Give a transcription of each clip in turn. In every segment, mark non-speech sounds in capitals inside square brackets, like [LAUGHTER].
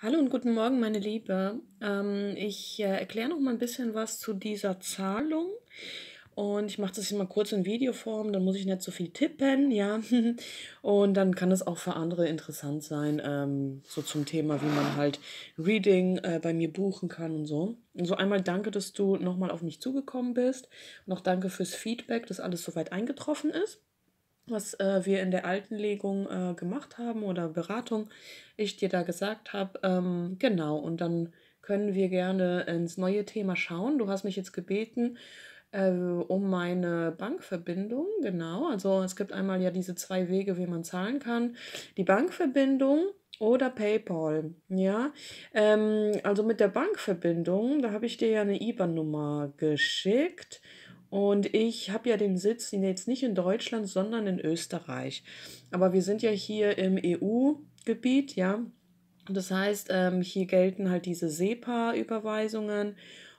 Hallo und guten Morgen, meine Liebe. Ähm, ich äh, erkläre noch mal ein bisschen was zu dieser Zahlung. Und ich mache das hier mal kurz in Videoform, dann muss ich nicht so viel tippen, ja. [LAUGHS] Und dann kann es auch für andere interessant sein, ähm, so zum Thema, wie man halt Reading äh, bei mir buchen kann und so. Und so also einmal danke, dass du nochmal auf mich zugekommen bist. Und auch danke fürs Feedback, dass alles soweit eingetroffen ist was äh, wir in der alten Legung äh, gemacht haben oder Beratung, ich dir da gesagt habe. Ähm, genau, und dann können wir gerne ins neue Thema schauen. Du hast mich jetzt gebeten äh, um meine Bankverbindung. Genau, also es gibt einmal ja diese zwei Wege, wie man zahlen kann. Die Bankverbindung oder PayPal. Ja, ähm, also mit der Bankverbindung, da habe ich dir ja eine IBAN-Nummer geschickt. Und ich habe ja den Sitz jetzt nicht in Deutschland, sondern in Österreich. Aber wir sind ja hier im EU-Gebiet, ja. Das heißt, ähm, hier gelten halt diese SEPA-Überweisungen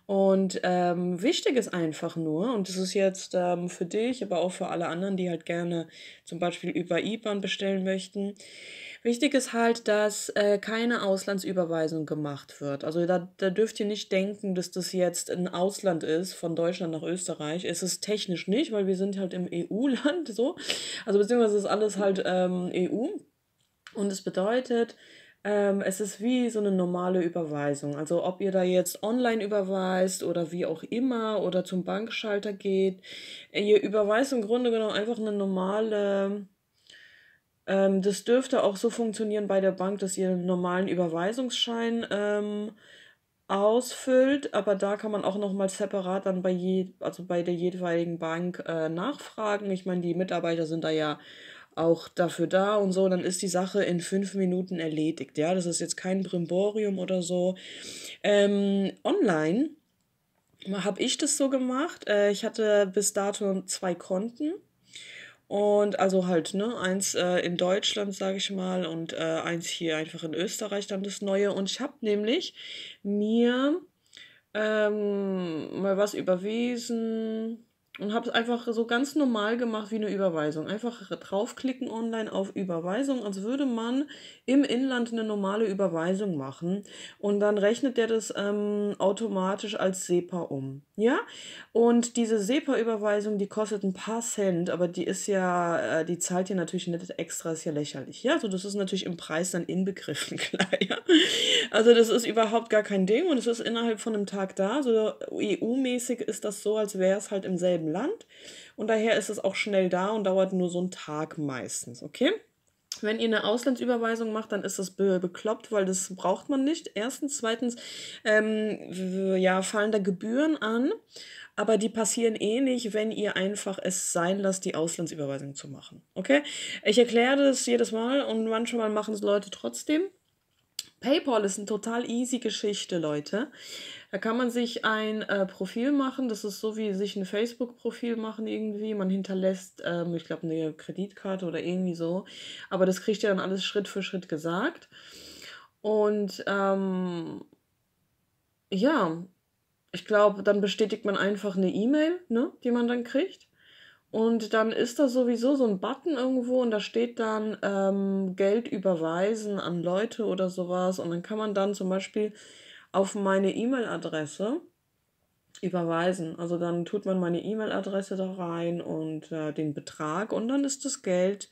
und ähm, wichtig ist einfach nur, und das ist jetzt ähm, für dich, aber auch für alle anderen, die halt gerne zum Beispiel über IBAN bestellen möchten, wichtig ist halt, dass äh, keine Auslandsüberweisung gemacht wird. Also da, da dürft ihr nicht denken, dass das jetzt ein Ausland ist, von Deutschland nach Österreich. Es ist technisch nicht, weil wir sind halt im EU-Land so. Also beziehungsweise ist alles halt ähm, EU. Und es bedeutet, ähm, es ist wie so eine normale Überweisung. Also ob ihr da jetzt online überweist oder wie auch immer oder zum Bankschalter geht, ihr überweist im Grunde genommen einfach eine normale. Ähm, das dürfte auch so funktionieren bei der Bank, dass ihr einen normalen Überweisungsschein ähm, ausfüllt, aber da kann man auch nochmal separat dann bei je, also bei der jeweiligen Bank äh, nachfragen. Ich meine, die Mitarbeiter sind da ja auch dafür da und so, dann ist die Sache in fünf Minuten erledigt. Ja, das ist jetzt kein Brimborium oder so. Ähm, online habe ich das so gemacht. Äh, ich hatte bis dato zwei Konten. Und also halt, ne, eins äh, in Deutschland, sage ich mal, und äh, eins hier einfach in Österreich, dann das neue. Und ich habe nämlich mir ähm, mal was überwiesen und habe es einfach so ganz normal gemacht wie eine Überweisung. Einfach draufklicken online auf Überweisung, als würde man im Inland eine normale Überweisung machen. Und dann rechnet der das ähm, automatisch als SEPA um. Ja? Und diese SEPA-Überweisung, die kostet ein paar Cent, aber die ist ja, äh, die zahlt ihr natürlich nicht extra, ist ja lächerlich. Ja, so also das ist natürlich im Preis dann inbegriffen, [LAUGHS] klar. Ja? Also das ist überhaupt gar kein Ding und es ist innerhalb von einem Tag da. So EU-mäßig ist das so, als wäre es halt im selben Land und daher ist es auch schnell da und dauert nur so einen Tag meistens, okay? Wenn ihr eine Auslandsüberweisung macht, dann ist das be bekloppt, weil das braucht man nicht. Erstens, zweitens, ähm, ja, fallen da Gebühren an, aber die passieren eh nicht, wenn ihr einfach es sein lasst, die Auslandsüberweisung zu machen. Okay? Ich erkläre das jedes Mal und manchmal machen es Leute trotzdem. PayPal ist eine total easy Geschichte, Leute. Da kann man sich ein äh, Profil machen. Das ist so wie sich ein Facebook-Profil machen irgendwie. Man hinterlässt, ähm, ich glaube, eine Kreditkarte oder irgendwie so. Aber das kriegt ihr dann alles Schritt für Schritt gesagt. Und ähm, ja, ich glaube, dann bestätigt man einfach eine E-Mail, ne, die man dann kriegt. Und dann ist da sowieso so ein Button irgendwo und da steht dann ähm, Geld überweisen an Leute oder sowas. Und dann kann man dann zum Beispiel auf meine E-Mail-Adresse überweisen. Also dann tut man meine E-Mail-Adresse da rein und äh, den Betrag und dann ist das Geld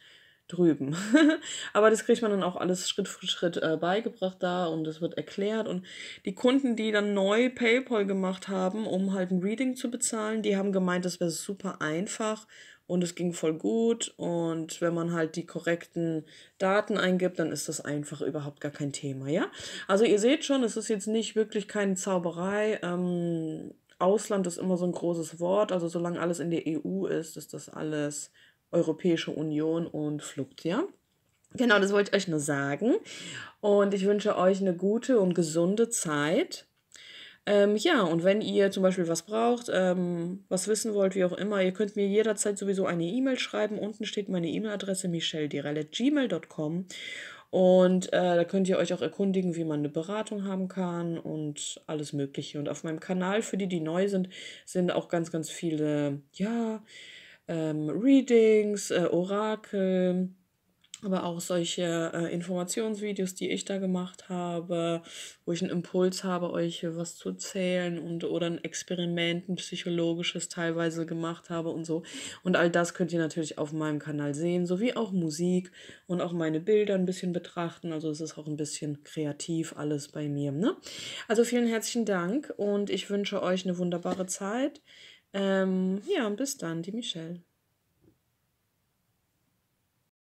drüben. [LAUGHS] Aber das kriegt man dann auch alles Schritt für Schritt äh, beigebracht da und es wird erklärt. Und die Kunden, die dann neu PayPal gemacht haben, um halt ein Reading zu bezahlen, die haben gemeint, das wäre super einfach und es ging voll gut. Und wenn man halt die korrekten Daten eingibt, dann ist das einfach überhaupt gar kein Thema, ja? Also ihr seht schon, es ist jetzt nicht wirklich keine Zauberei. Ähm, Ausland ist immer so ein großes Wort. Also solange alles in der EU ist, ist das alles Europäische Union und Flugtier. Genau, das wollte ich euch nur sagen. Und ich wünsche euch eine gute und gesunde Zeit. Ähm, ja, und wenn ihr zum Beispiel was braucht, ähm, was wissen wollt, wie auch immer, ihr könnt mir jederzeit sowieso eine E-Mail schreiben. Unten steht meine E-Mail-Adresse michelledirelle.gmail.com und äh, da könnt ihr euch auch erkundigen, wie man eine Beratung haben kann und alles Mögliche. Und auf meinem Kanal, für die, die neu sind, sind auch ganz, ganz viele, ja, ähm, Readings, äh, Orakel, aber auch solche äh, Informationsvideos, die ich da gemacht habe, wo ich einen Impuls habe, euch was zu erzählen und oder ein Experiment, ein psychologisches teilweise gemacht habe und so. Und all das könnt ihr natürlich auf meinem Kanal sehen, sowie auch Musik und auch meine Bilder ein bisschen betrachten. Also es ist auch ein bisschen kreativ alles bei mir. Ne? Also vielen herzlichen Dank und ich wünsche euch eine wunderbare Zeit. Ähm, ja, und bis dann, die Michelle.